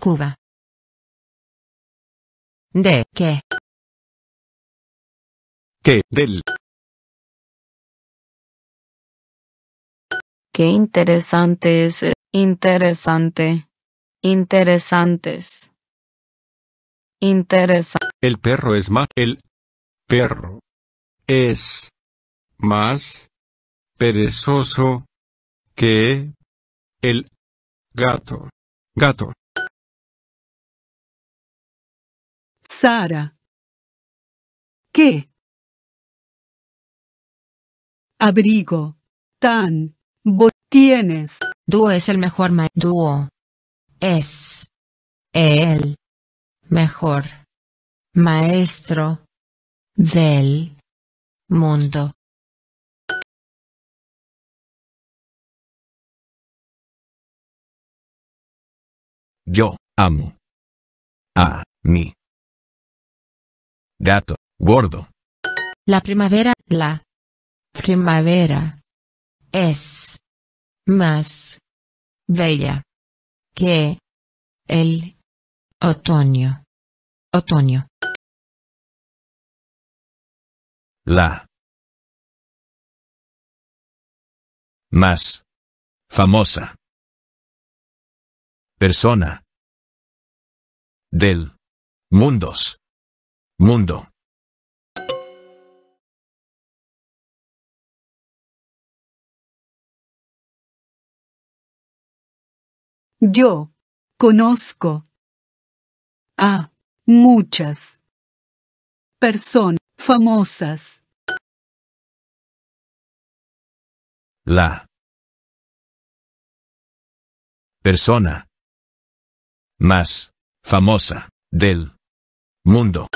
Cuba. De qué. ¿Qué? del. Qué interesante es, eh, interesante, interesantes, interesante. El perro es más, el perro es más perezoso que el gato. Gato. Sara. ¿Qué? Abrigo. Tan. tienes. Du es el mejor ma Es. El. Mejor. Maestro. Del. Mundo. Yo amo. A mi Gato, gordo. La primavera, la primavera es más bella que el otoño. Otoño. La más famosa persona del mundos Mundo. Yo conozco a muchas personas famosas. La persona más famosa del mundo.